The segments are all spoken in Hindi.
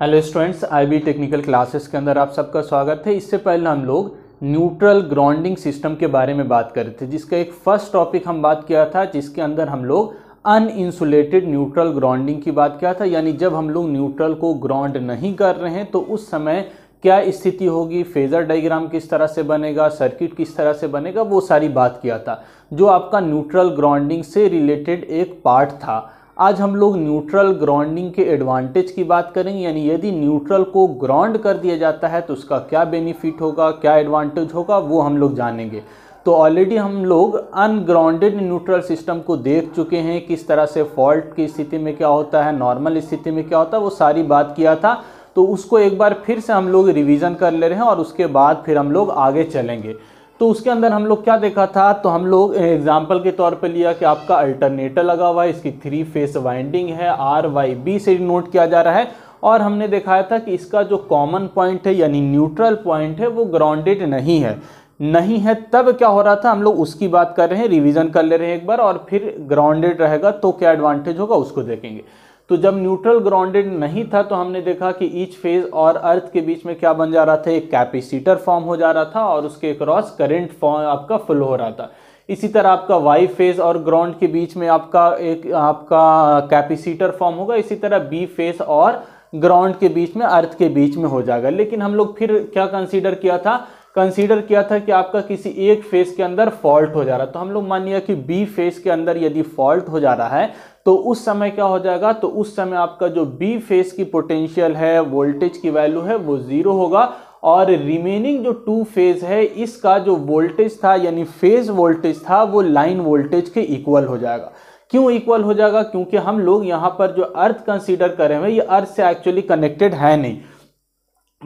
hello students IB technical classes के अंदर आप सबका स्वागत है इससे पहले हम लोग न्यूट्रल ग्राउंडिंग सिस्टम के बारे में बात कर रहे थे जिसका एक फर्स्ट टॉपिक हम बात किया था जिसके अंदर हम लोग अनइंसुलेटेड न्यूट्रल ग्राउंडिंग की बात किया था यानी जब हम लोग न्यूट्रल को ग्राउंड नहीं कर रहे हैं तो उस समय क्या स्थिति होगी फेजर डायग्राम किस तरह से बनेगा सर्किट किस तरह से बनेगा वो सारी बात किया था जो आपका न्यूट्रल ग्राउंडिंग से रिलेटेड एक पार्ट था आज हम लोग न्यूट्रल ग्राउंडिंग के एडवांटेज की बात करेंगे यानी यदि न्यूट्रल को ग्राउंड कर दिया जाता है तो उसका क्या बेनिफिट होगा क्या एडवांटेज होगा वो हम लोग जानेंगे तो ऑलरेडी हम लोग अनग्राउंडेड न्यूट्रल सिस्टम को देख चुके हैं किस तरह से फॉल्ट की स्थिति में क्या होता है नॉर्मल स्थिति में क्या होता है वो सारी बात किया था तो उसको एक बार फिर से हम लोग रिवीजन कर ले रहे हैं और उसके बाद फिर हम लोग आगे चलेंगे तो उसके अंदर हम लोग क्या देखा था तो हम लोग एग्जाम्पल के तौर पे लिया कि आपका अल्टरनेटर लगा हुआ है इसकी थ्री फेस वाइंडिंग है आर वाई बी से नोट किया जा रहा है और हमने देखा था कि इसका जो कॉमन पॉइंट है यानी न्यूट्रल पॉइंट है वो ग्राउंडेड नहीं है नहीं है तब क्या हो रहा था हम लोग उसकी बात कर रहे हैं रिविजन कर ले रहे हैं एक बार और फिर ग्राउंडेड रहेगा तो क्या एडवांटेज होगा उसको देखेंगे तो जब न्यूट्रल ग्राउंडेड नहीं था तो हमने देखा कि ईच फेज और अर्थ के बीच में क्या बन जा रहा था एक कैपेसिटर फॉर्म हो जा रहा था और उसके क्रॉस करंट फॉर्म आपका फ्लो हो रहा था इसी तरह आपका वाई फेज और ग्राउंड के बीच में आपका एक आपका कैपेसिटर फॉर्म होगा इसी तरह बी फेज और ग्राउंड के बीच में अर्थ के बीच में हो जाएगा लेकिन हम लोग फिर क्या कंसिडर किया था कंसीडर किया था कि आपका किसी एक फेज के अंदर फॉल्ट तो हो जा रहा है तो हम लोग लिया कि बी फेज के अंदर यदि फॉल्ट हो जा रहा है तो उस समय क्या हो जाएगा तो उस समय आपका जो बी फेस की पोटेंशियल है वोल्टेज की वैल्यू है वो जीरो होगा और रिमेनिंग जो टू फेज है इसका जो वोल्टेज था यानी फेज वोल्टेज था वो लाइन वोल्टेज के इक्वल हो जाएगा क्यों इक्वल हो जाएगा क्योंकि हम लोग यहाँ पर जो अर्थ कंसीडर रहे हैं ये अर्थ से एक्चुअली कनेक्टेड है नहीं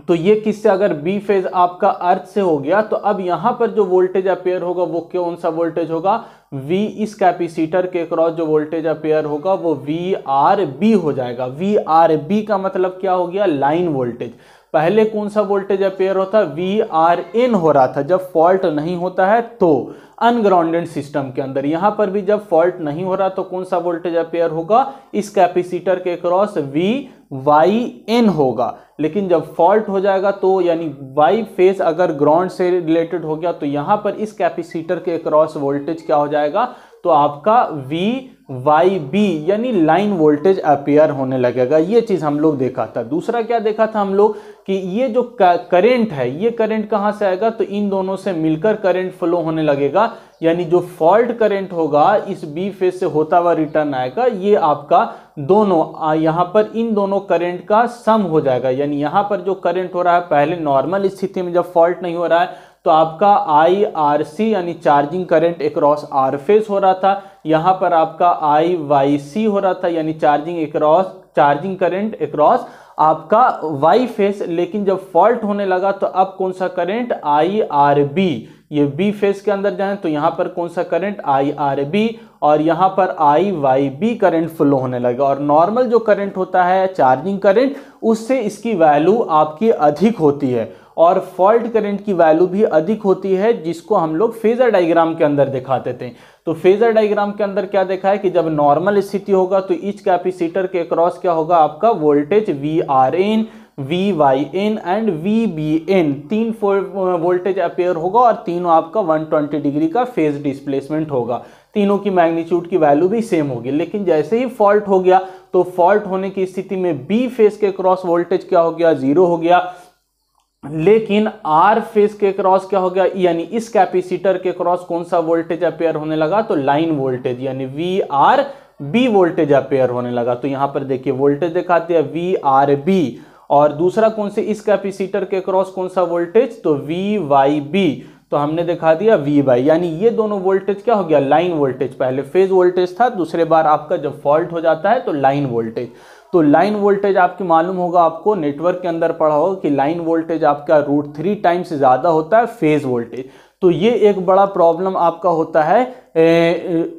तो ये किससे अगर बी फेज आपका अर्थ से हो गया तो अब यहां पर जो वोल्टेज अपेयर होगा वो कौन सा वोल्टेज होगा V इस कैपेसिटर के क्रॉस जो वोल्टेज अपेयर होगा वो वी आर बी हो जाएगा वी आर बी का मतलब क्या हो गया लाइन वोल्टेज पहले कौन सा वोल्टेज अपेयर होता वी आर एन हो रहा था जब फॉल्ट नहीं होता है तो अनग्राउंडेड सिस्टम के अंदर यहां पर भी जब फॉल्ट नहीं हो रहा तो कौन सा वोल्टेज अपेयर होगा इस कैपेसिटर के क्रॉस वी वाई एन होगा लेकिन जब फॉल्ट हो जाएगा तो यानी वाई फेस अगर ग्राउंड से रिलेटेड हो गया तो यहां पर इस कैपेसिटर के क्रॉस वोल्टेज क्या हो जाएगा तो आपका वी वाई बी यानी लाइन वोल्टेज अपेयर होने लगेगा ये चीज़ हम लोग देखा था दूसरा क्या देखा था हम लोग कि ये जो करंट है ये करंट कहाँ से आएगा तो इन दोनों से मिलकर करंट फ्लो होने लगेगा यानी जो फॉल्ट करंट होगा इस बी फेज से होता हुआ रिटर्न आएगा ये आपका दोनों यहाँ पर इन दोनों करंट का सम हो जाएगा यानी यहाँ पर जो करंट हो रहा है पहले नॉर्मल स्थिति में जब फॉल्ट नहीं हो रहा है तो आपका आई आर सी यानी charging current across R phase हो रहा था यहाँ पर आपका आई वाई सी हो रहा था यानी चार्जिंग एक चार्जिंग करंट एक आपका वाई फेस लेकिन जब फॉल्ट होने लगा तो अब कौन सा करंट आई आर बी ये बी फेस के अंदर जाए तो यहाँ पर कौन सा करंट आई आर बी और यहाँ पर I Y B current flow होने लगा और नॉर्मल जो करंट होता है चार्जिंग करंट उससे इसकी वैल्यू आपकी अधिक होती है और फॉल्ट करंट की वैल्यू भी अधिक होती है जिसको हम लोग फेजर डायग्राम के अंदर दिखाते थे तो फेजर डायग्राम के अंदर क्या देखा है कि जब नॉर्मल स्थिति होगा तो ईच कैपेसिटर के क्रॉस क्या होगा आपका voltage V R N V Y N and V B N तीन वोल्टेज अपेयर होगा और तीनों आपका 120 डिग्री का फेज डिस्प्लेसमेंट होगा तीनों की मैग्नीट्यूड की वैल्यू भी सेम होगी लेकिन जैसे ही फॉल्ट हो गया तो फॉल्ट होने की स्थिति में बी फेज के क्रॉस वोल्टेज क्या हो गया जीरो हो गया लेकिन आर फेस के क्रॉस क्या हो गया यानी इस कैपेसिटर के क्रॉस कौन सा वोल्टेज अपेयर होने लगा तो लाइन वोल्टेज यानी V R B voltage appear होने लगा तो यहां पर देखिए वोल्टेज दिखाते हैं वी आर बी और दूसरा कौन से इस कैपेसिटर के क्रॉस कौन सा वोल्टेज तो वी वाई बी तो हमने दिखा दिया वी बाई यानी ये दोनों वोल्टेज क्या हो गया लाइन वोल्टेज पहले फेज वोल्टेज था दूसरे बार आपका जब फॉल्ट हो जाता है तो लाइन वोल्टेज तो लाइन वोल्टेज आपके मालूम होगा आपको नेटवर्क के अंदर पढ़ा होगा कि लाइन वोल्टेज आपका रूट थ्री टाइम से ज़्यादा होता है फेज वोल्टेज तो ये एक बड़ा प्रॉब्लम आपका होता है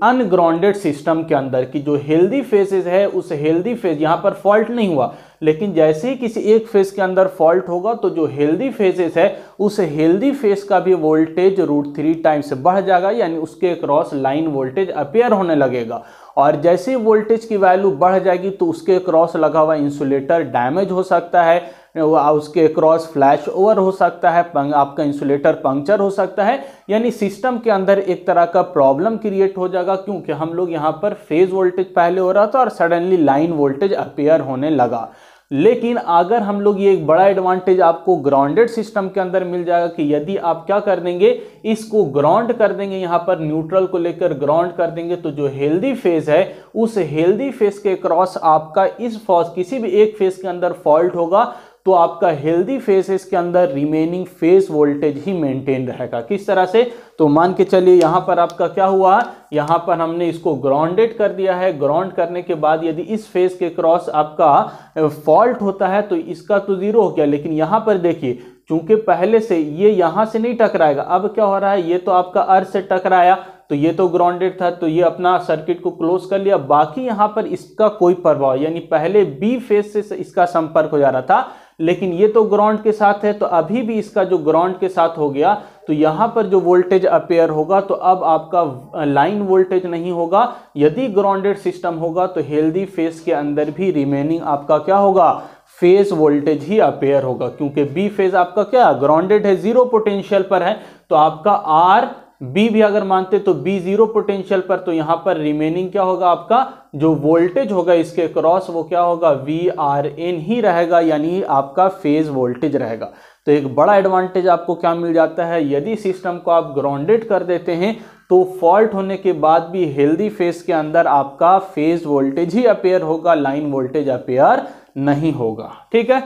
अनग्राउंडेड सिस्टम के अंदर कि जो हेल्दी फेजेस है उस हेल्दी फेज यहाँ पर फॉल्ट नहीं हुआ लेकिन जैसे ही किसी एक फेज के अंदर फॉल्ट होगा तो जो हेल्दी फेजेस है उस हेल्दी फेज का भी वोल्टेज रूट थ्री टाइम्स बढ़ जाएगा यानी उसके क्रॉस लाइन वोल्टेज अपेयर होने लगेगा और जैसे ही वोल्टेज की वैल्यू बढ़ जाएगी तो उसके क्रॉस लगा हुआ इंसुलेटर डैमेज हो सकता है उसके क्रॉस फ्लैश ओवर हो सकता है आपका इंसुलेटर पंक्चर हो सकता है यानी सिस्टम के अंदर एक तरह का प्रॉब्लम क्रिएट हो जाएगा क्योंकि हम लोग यहाँ पर फेज वोल्टेज पहले हो रहा था और सडनली लाइन वोल्टेज अपेयर होने लगा लेकिन अगर हम लोग ये एक बड़ा एडवांटेज आपको ग्राउंडेड सिस्टम के अंदर मिल जाएगा कि यदि आप क्या कर देंगे इसको ग्राउंड कर देंगे यहाँ पर न्यूट्रल को लेकर ग्राउंड कर देंगे तो जो हेल्दी फेज है उस हेल्दी फेज के क्रॉस आपका इस फॉज किसी भी एक फेज के अंदर फॉल्ट होगा तो आपका हेल्दी फेसेस के अंदर रिमेनिंग फेस वोल्टेज ही मेंटेन रहेगा किस तरह से तो मान के चलिए यहां पर आपका क्या हुआ यहां पर हमने इसको ग्राउंडेड कर दिया है ग्राउंड करने के बाद यदि इस फेस के क्रॉस आपका फॉल्ट होता है तो इसका तो जीरो हो गया लेकिन यहां पर देखिए चूंकि पहले से ये यहां से नहीं टकराएगा अब क्या हो रहा है ये तो आपका अर्थ से टकराया तो ये तो ग्राउंडेड था तो ये अपना सर्किट को क्लोज कर लिया बाकी यहां पर इसका कोई प्रभाव यानी पहले बी फेस से इसका संपर्क हो जा रहा था लेकिन ये तो ग्राउंड के साथ है तो अभी भी इसका जो ग्राउंड के साथ हो गया तो यहाँ पर जो वोल्टेज अपेयर होगा तो अब आपका लाइन वोल्टेज नहीं होगा यदि ग्राउंडेड सिस्टम होगा तो हेल्दी फेस के अंदर भी रिमेनिंग आपका क्या होगा फेज वोल्टेज ही अपेयर होगा क्योंकि बी फेज आपका क्या ग्राउंडेड है जीरो पोटेंशियल पर है तो आपका आर बी भी अगर मानते तो बी जीरो पोटेंशियल पर तो यहां पर रिमेनिंग क्या होगा आपका जो वोल्टेज होगा इसके क्रॉस वो क्या होगा वी आर एन ही रहेगा यानी आपका फेज वोल्टेज रहेगा तो एक बड़ा एडवांटेज आपको क्या मिल जाता है यदि सिस्टम को आप ग्राउंडेड कर देते हैं तो फॉल्ट होने के बाद भी हेल्दी फेज के अंदर आपका फेज वोल्टेज ही अपेयर होगा लाइन वोल्टेज अपेयर नहीं होगा ठीक है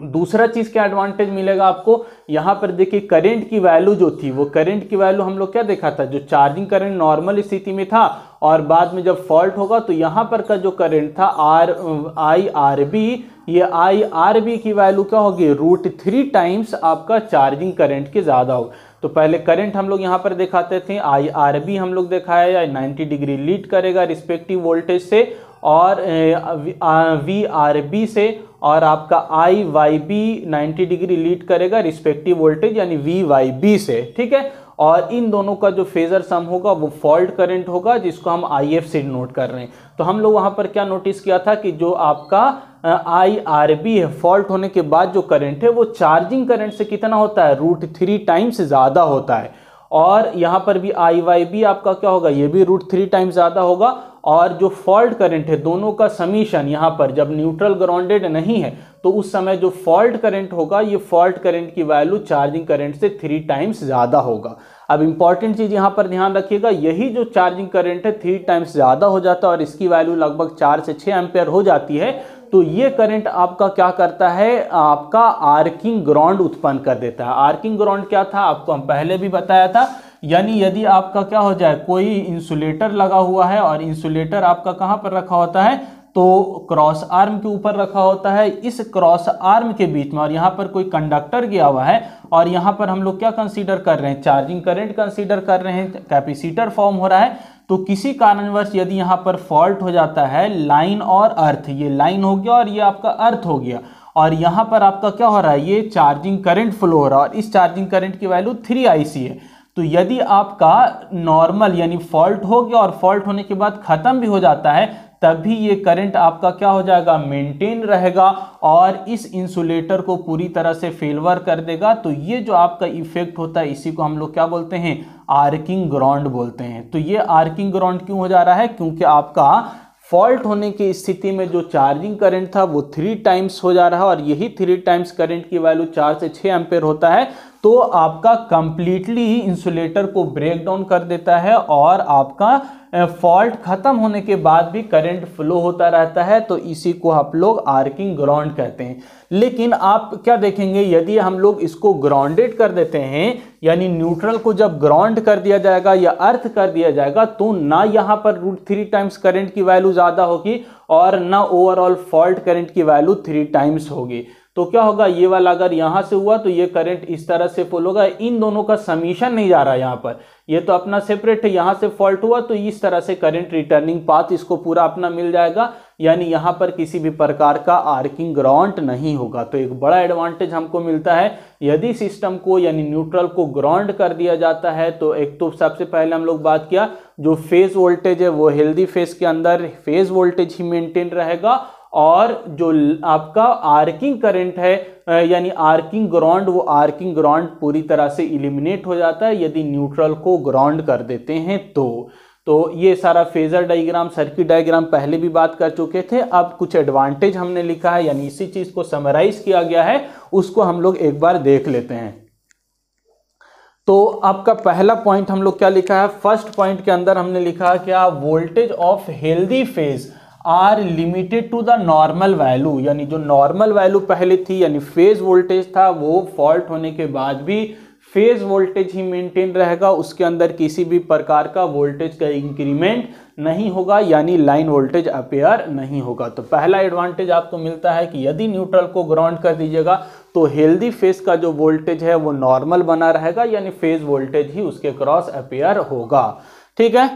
दूसरा चीज क्या एडवांटेज मिलेगा आपको यहां पर देखिए करंट की वैल्यू जो थी वो करंट की वैल्यू हम लोग क्या देखा था जो चार्जिंग करंट नॉर्मल स्थिति में था और बाद में जब फॉल्ट होगा तो यहां पर का जो करंट था आर आई आर बी ये आई आर बी की वैल्यू क्या होगी रूट थ्री टाइम्स आपका चार्जिंग करंट के ज़्यादा होगा तो पहले करंट हम लोग यहाँ पर दिखाते थे आई आर बी हम लोग दिखाया या 90 डिग्री लीड करेगा रिस्पेक्टिव वोल्टेज से और वी आर बी से और आपका I Y B ninety degree lead करेगा रिस्पेक्टिव वोल्टेज यानी वी वाई बी से ठीक है और इन दोनों का जो फेजर सम होगा वो फॉल्ट करंट होगा जिसको हम आई एफ से नोट कर रहे हैं तो हम लोग वहाँ पर क्या नोटिस किया था कि जो आपका आईआरबी है फॉल्ट होने के बाद जो करंट है वो चार्जिंग करंट से कितना होता है रूट थ्री टाइम्स ज़्यादा होता है और यहाँ पर भी आई वाई बी आपका क्या होगा ये भी रूट थ्री टाइम ज़्यादा होगा और जो फॉल्ट करंट है दोनों का समीशन यहाँ पर जब न्यूट्रल ग्राउंडेड नहीं है तो उस समय जो फॉल्ट करंट होगा ये फॉल्ट करंट की वैल्यू चार्जिंग करंट से थ्री टाइम्स ज़्यादा होगा अब इंपॉर्टेंट चीज़ यहाँ पर ध्यान रखिएगा यही जो चार्जिंग करंट है थ्री टाइम्स ज़्यादा हो जाता है और इसकी वैल्यू लगभग चार से छः एम्पेयर हो जाती है तो ये करंट आपका क्या करता है आपका आर्किंग ग्राउंड उत्पन्न कर देता है आर्किंग ग्राउंड क्या था आपको हम पहले भी बताया था यानी यदि आपका क्या हो जाए कोई इंसुलेटर लगा हुआ है और इंसुलेटर आपका कहाँ पर रखा होता है तो क्रॉस आर्म के ऊपर रखा होता है इस क्रॉस आर्म के बीच में और यहाँ पर कोई कंडक्टर गया हुआ है और यहाँ पर हम लोग क्या कंसीडर कर रहे हैं चार्जिंग करंट कंसीडर कर रहे हैं कैपेसिटर फॉर्म हो रहा है तो किसी कारणवश यदि यहाँ पर फॉल्ट हो जाता है लाइन और अर्थ ये लाइन हो गया और ये आपका अर्थ हो गया और यहाँ पर आपका क्या हो रहा है ये चार्जिंग करंट फ्लो हो रहा है और इस चार्जिंग करंट की वैल्यू थ्री आई है तो यदि आपका नॉर्मल यानी फॉल्ट हो गया और फॉल्ट होने के बाद ख़त्म भी हो जाता है तभी ये करंट आपका क्या हो जाएगा मेंटेन रहेगा और इस इंसुलेटर को पूरी तरह से फेलवर कर देगा तो ये जो आपका इफेक्ट होता है इसी को हम लोग क्या बोलते हैं आर्किंग ग्राउंड बोलते हैं तो ये आर्किंग ग्राउंड क्यों हो जा रहा है क्योंकि आपका फॉल्ट होने की स्थिति में जो चार्जिंग करंट था वो थ्री टाइम्स हो जा रहा है और यही थ्री टाइम्स करंट की वैल्यू चार से छः एम्पेयर होता है तो आपका कंप्लीटली ही इंसुलेटर को ब्रेक डाउन कर देता है और आपका फॉल्ट ख़त्म होने के बाद भी करंट फ्लो होता रहता है तो इसी को आप लोग आर्किंग ग्राउंड कहते हैं लेकिन आप क्या देखेंगे यदि हम लोग इसको ग्राउंडेड कर देते हैं यानी न्यूट्रल को जब ग्राउंड कर दिया जाएगा या अर्थ कर दिया जाएगा तो ना यहाँ पर रूट थ्री टाइम्स करंट की वैल्यू ज़्यादा होगी और ना ओवरऑल फॉल्ट करंट की वैल्यू थ्री टाइम्स होगी तो क्या होगा ये वाला अगर यहाँ से हुआ तो ये करंट इस तरह से फुल होगा इन दोनों का समीशन नहीं जा रहा है यहाँ पर ये तो अपना सेपरेट है यहाँ से फॉल्ट हुआ तो इस तरह से करंट रिटर्निंग पाथ इसको पूरा अपना मिल जाएगा यानी यहाँ पर किसी भी प्रकार का आर्किंग ग्राउंड नहीं होगा तो एक बड़ा एडवांटेज हमको मिलता है यदि सिस्टम को यानी न्यूट्रल को ग्राउंड कर दिया जाता है तो एक तो सबसे पहले हम लोग बात किया जो फेज वोल्टेज है वो हेल्दी फेज के अंदर फेज वोल्टेज ही मेंटेन रहेगा और जो आपका आर्किंग करंट है यानी आर्किंग ग्राउंड वो आर्किंग ग्राउंड पूरी तरह से इलिमिनेट हो जाता है यदि न्यूट्रल को ग्राउंड कर देते हैं तो तो ये सारा फेजर डायग्राम सर्किट डायग्राम पहले भी बात कर चुके थे अब कुछ एडवांटेज हमने लिखा है यानी इसी चीज़ को समराइज किया गया है उसको हम लोग एक बार देख लेते हैं तो आपका पहला पॉइंट हम लोग क्या लिखा है फर्स्ट पॉइंट के अंदर हमने लिखा है क्या voltage of healthy phase are limited to the normal value यानी जो नॉर्मल वैल्यू पहले थी यानी फेज वोल्टेज था वो फॉल्ट होने के बाद भी फेज वोल्टेज ही मेंटेन रहेगा उसके अंदर किसी भी प्रकार का वोल्टेज का इंक्रीमेंट नहीं होगा यानी लाइन वोल्टेज अपेयर नहीं होगा तो पहला एडवांटेज आपको मिलता है कि यदि न्यूट्रल को ग्राउंड कर दीजिएगा तो हेल्दी फेस का जो वोल्टेज है वो नॉर्मल बना रहेगा यानी फेज वोल्टेज ही उसके क्रॉस अपेयर होगा ठीक है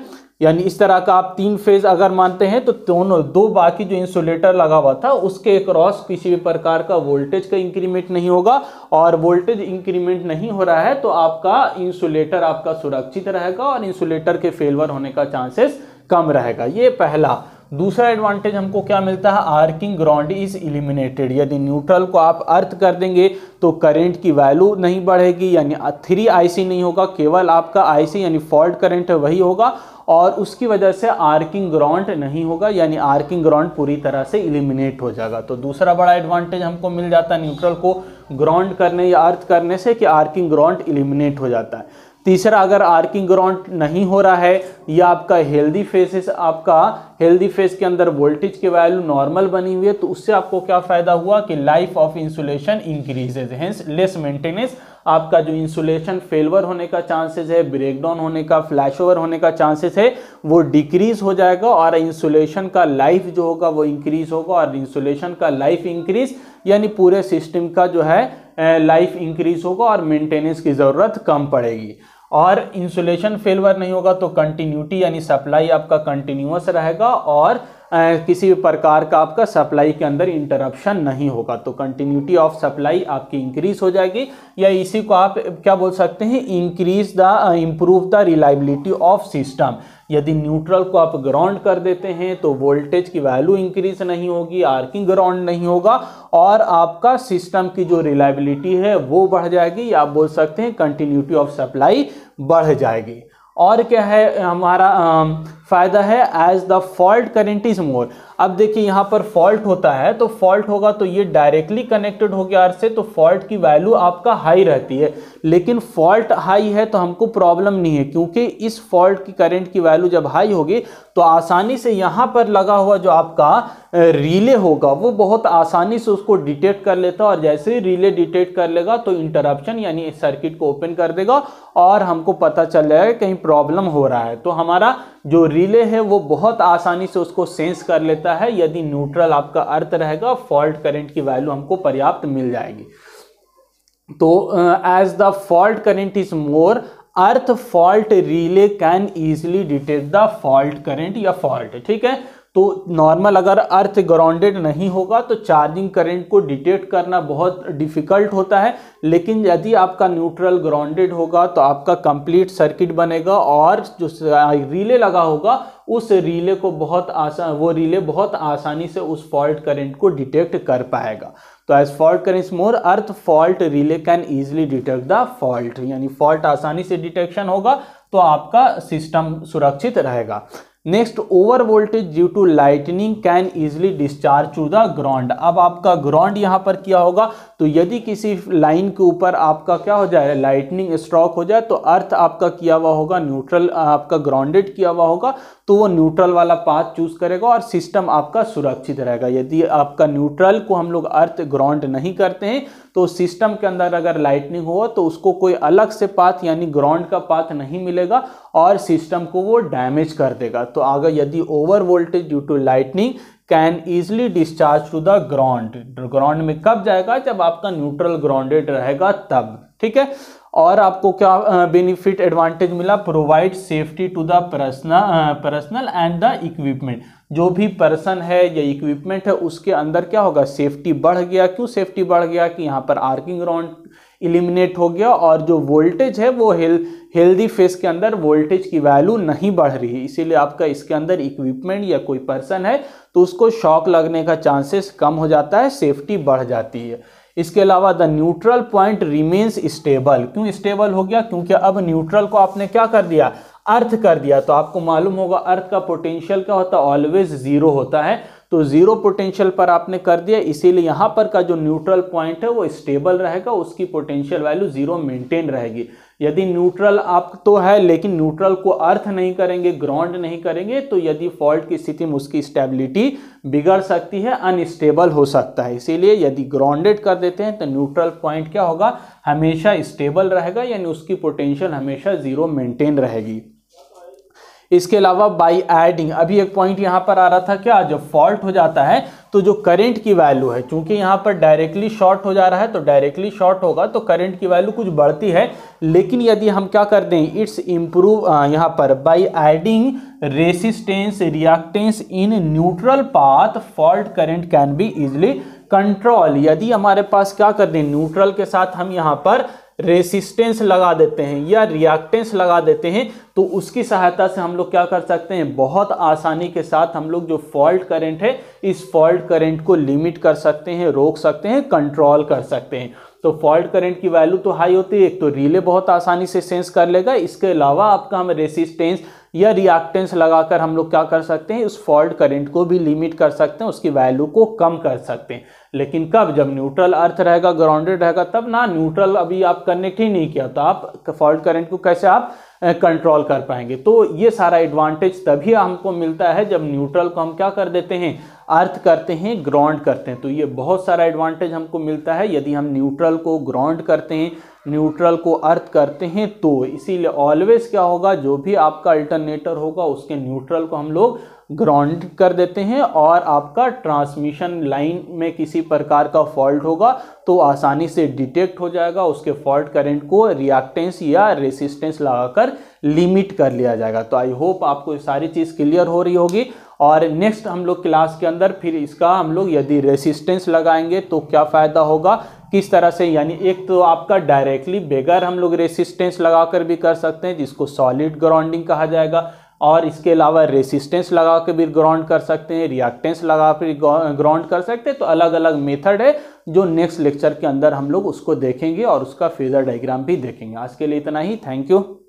यानी इस तरह का आप तीन फेज अगर मानते हैं तो दोनों दो बाकी जो इंसुलेटर लगा हुआ था उसके क्रॉस किसी भी प्रकार का वोल्टेज का इंक्रीमेंट नहीं होगा और वोल्टेज इंक्रीमेंट नहीं हो रहा है तो आपका इंसुलेटर आपका सुरक्षित रहेगा और इंसुलेटर के फेलवर होने का चांसेस कम रहेगा ये पहला दूसरा एडवांटेज हमको क्या मिलता है आर्किंग ग्राउंड इज इलिमिनेटेड यदि न्यूट्रल को आप अर्थ कर देंगे तो करंट की वैल्यू नहीं बढ़ेगी यानी थ्री आईसी नहीं होगा केवल आपका आईसी यानी फॉल्ट करंट वही होगा और उसकी वजह से आर्किंग ग्राउंड नहीं होगा यानी आर्किंग ग्राउंड पूरी तरह से इलिमिनेट हो जाएगा तो दूसरा बड़ा एडवांटेज हमको मिल जाता है न्यूट्रल को ग्राउंड करने या अर्थ करने से कि आर्किंग ग्राउंड इलिमिनेट हो जाता है तीसरा अगर आर्किंग ग्राउंड नहीं हो रहा है या आपका हेल्दी फेसेस आपका हेल्दी फेस के अंदर वोल्टेज की वैल्यू नॉर्मल बनी हुई है तो उससे आपको क्या फ़ायदा हुआ कि life of insulation increases hence less maintenance आपका जो इंसुलेशन फेलवर होने का चांसेस है ब्रेकडाउन होने का फ्लैश ओवर होने का चांसेस है वो डिक्रीज हो जाएगा और इंसुलेशन का लाइफ जो होगा वो इंक्रीज होगा और इंसुलेशन का लाइफ इंक्रीज यानी पूरे सिस्टम का जो है लाइफ इंक्रीज होगा और मेंटेनेंस की ज़रूरत कम पड़ेगी और इंसुलेशन फेलवर नहीं होगा तो कंटिन्यूटी यानी सप्लाई आपका कंटिन्यूस रहेगा और किसी भी प्रकार का आपका सप्लाई के अंदर इंटरप्शन नहीं होगा तो कंटिन्यूटी ऑफ सप्लाई आपकी इंक्रीज हो जाएगी या इसी को आप क्या बोल सकते हैं increase the improve the reliability of system यदि न्यूट्रल को आप ग्राउंड कर देते हैं तो वोल्टेज की वैल्यू इंक्रीज नहीं होगी आर्किंग ग्राउंड नहीं होगा और आपका सिस्टम की जो रिलायबिलिटी है वो बढ़ जाएगी या आप बोल सकते हैं कंटिन्यूटी ऑफ सप्लाई बढ़ जाएगी और क्या है हमारा फ़ायदा है as the fault current is more अब देखिए यहाँ पर फॉल्ट होता है तो फॉल्ट होगा तो ये डायरेक्टली कनेक्टेड हो गया आर से तो फॉल्ट की वैल्यू आपका हाई रहती है लेकिन फॉल्ट हाई है तो हमको प्रॉब्लम नहीं है क्योंकि इस फॉल्ट की करेंट की वैल्यू जब हाई होगी तो आसानी से यहाँ पर लगा हुआ जो आपका रिले होगा वो बहुत आसानी से उसको डिटेक्ट कर लेता है और जैसे ही रिले डिटेक्ट कर लेगा तो इंटरप्शन यानी सर्किट को ओपन कर देगा और हमको पता चल जाएगा कहीं प्रॉब्लम हो रहा है तो हमारा जो रिले है वो बहुत आसानी से उसको सेंस कर लेता है यदि न्यूट्रल आपका अर्थ रहेगा फॉल्ट करेंट की वैल्यू हमको पर्याप्त मिल जाएगी तो as the fault current is more earth fault relay can easily detect the fault current या फॉल्ट ठीक है तो नॉर्मल अगर अर्थ ग्राउंडेड नहीं होगा तो चार्जिंग करंट को डिटेक्ट करना बहुत डिफिकल्ट होता है लेकिन यदि आपका न्यूट्रल ग्राउंडेड होगा तो आपका कंप्लीट सर्किट बनेगा और जो रिले लगा होगा उस रिले को बहुत आसान वो रिले बहुत आसानी से उस फॉल्ट करंट को डिटेक्ट कर पाएगा तो as fault current's more earth fault relay can easily detect the fault यानी फॉल्ट आसानी से डिटेक्शन होगा तो आपका सिस्टम सुरक्षित रहेगा next over voltage due to lightning can easily discharge to the ground अब आपका ग्राउंड यहां पर किया होगा तो यदि किसी लाइन के ऊपर आपका क्या हो जाए लाइटनिंग स्ट्रॉक हो जाए तो अर्थ आपका किया हुआ होगा न्यूट्रल आपका ग्राउंडेड किया हुआ होगा तो वो न्यूट्रल वाला पाथ चूज करेगा और सिस्टम आपका सुरक्षित रहेगा यदि आपका न्यूट्रल को हम लोग अर्थ ग्राउंड नहीं करते हैं तो सिस्टम के अंदर अगर लाइटनिंग हो तो उसको कोई अलग से पाथ यानी ग्राउंड का पाथ नहीं मिलेगा और सिस्टम को वो डैमेज कर देगा तो अगर यदि over voltage due to lightning can easily discharge to the ground ground में कब जाएगा जब आपका न्यूट्रल ग्राउंडेड रहेगा तब ठीक है और आपको क्या बेनिफिट एडवांटेज मिला provide safety to the personal personal and the equipment जो भी पर्सन है या इक्विपमेंट है उसके अंदर क्या होगा सेफ्टी बढ़ गया क्यों सेफ्टी बढ़ गया कि यहाँ पर आर्किंग ग्राउंड इलिमिनेट हो गया और जो वोल्टेज है वो हेल हेल्दी फेस के अंदर वोल्टेज की वैल्यू नहीं बढ़ रही है इसीलिए आपका इसके अंदर इक्विपमेंट या कोई पर्सन है तो उसको शॉक लगने का चांसेस कम हो जाता है सेफ्टी बढ़ जाती है इसके अलावा the neutral point remains stable क्यों स्टेबल हो गया क्योंकि अब न्यूट्रल को आपने क्या कर दिया अर्थ कर दिया तो आपको मालूम होगा अर्थ का पोटेंशियल क्या होता है ऑलवेज जीरो होता है तो जीरो पोटेंशियल पर आपने कर दिया इसीलिए यहाँ पर का जो न्यूट्रल पॉइंट है वो स्टेबल रहेगा उसकी पोटेंशियल वैल्यू जीरो मेंटेन रहेगी यदि न्यूट्रल आप तो है लेकिन न्यूट्रल को अर्थ नहीं करेंगे ग्राउंड नहीं करेंगे तो यदि फॉल्ट की स्थिति में उसकी स्टेबिलिटी बिगड़ सकती है अनस्टेबल हो सकता है इसीलिए यदि ग्राउंडेड कर देते हैं तो न्यूट्रल पॉइंट क्या होगा हमेशा स्टेबल रहेगा यानी उसकी पोटेंशियल हमेशा जीरो मेंटेन रहेगी इसके अलावा बाई एडिंग अभी एक पॉइंट यहाँ पर आ रहा था क्या जब फॉल्ट हो जाता है तो जो करंट की वैल्यू है क्योंकि यहाँ पर डायरेक्टली शॉर्ट हो जा रहा है तो डायरेक्टली शॉर्ट होगा तो करंट की वैल्यू कुछ बढ़ती है लेकिन यदि हम क्या कर दें इट्स इम्प्रूव यहाँ पर by adding resistance reactance in neutral path fault current can be easily control यदि हमारे पास क्या कर दें न्यूट्रल के साथ हम यहाँ पर रेसिस्टेंस लगा देते हैं या रिएक्टेंस लगा देते हैं तो उसकी सहायता से हम लोग क्या कर सकते हैं बहुत आसानी के साथ हम लोग जो फॉल्ट करंट है इस फॉल्ट करंट को लिमिट कर सकते हैं रोक सकते हैं कंट्रोल कर सकते हैं तो फॉल्ट करंट की वैल्यू तो हाई होती है एक तो रिले बहुत आसानी से सेंस कर लेगा इसके अलावा आपका हम रेसिस्टेंस या रिएक्टेंस लगाकर हम लोग क्या कर सकते हैं उस फॉल्ट करंट को भी लिमिट कर सकते हैं उसकी वैल्यू को कम कर सकते हैं लेकिन कब जब न्यूट्रल अर्थ रहेगा ग्राउंडेड रहेगा तब ना न्यूट्रल अभी आप कनेक्ट ही नहीं किया तो आप फॉल्ट करंट को कैसे आप कंट्रोल कर पाएंगे तो ये सारा एडवांटेज तभी हमको मिलता है जब न्यूट्रल को हम क्या कर देते हैं अर्थ करते हैं ग्राउंड करते हैं तो ये बहुत सारा एडवांटेज हमको मिलता है यदि हम न्यूट्रल को ग्राउंड करते हैं न्यूट्रल को अर्थ करते हैं तो इसीलिए ऑलवेज क्या होगा जो भी आपका अल्टरनेटर होगा उसके न्यूट्रल को हम लोग ग्राउंड कर देते हैं और आपका ट्रांसमिशन लाइन में किसी प्रकार का फॉल्ट होगा तो आसानी से डिटेक्ट हो जाएगा उसके फॉल्ट करंट को रिएक्टेंस या रेसिस्टेंस लगाकर लिमिट कर लिया जाएगा तो आई होप आपको सारी चीज़ क्लियर हो रही होगी और नेक्स्ट हम लोग क्लास के अंदर फिर इसका हम लोग यदि रेसिस्टेंस लगाएंगे तो क्या फ़ायदा होगा किस तरह से यानी एक तो आपका डायरेक्टली बेगर हम लोग रेसिस्टेंस लगाकर भी कर सकते हैं जिसको सॉलिड ग्राउंडिंग कहा जाएगा और इसके अलावा रेसिस्टेंस लगा के भी ग्राउंड कर सकते हैं रिएक्टेंस लगा कर ग्राउंड कर सकते हैं तो अलग अलग मेथड है जो नेक्स्ट लेक्चर के अंदर हम लोग उसको देखेंगे और उसका फेजर डायग्राम भी देखेंगे आज के लिए इतना ही थैंक यू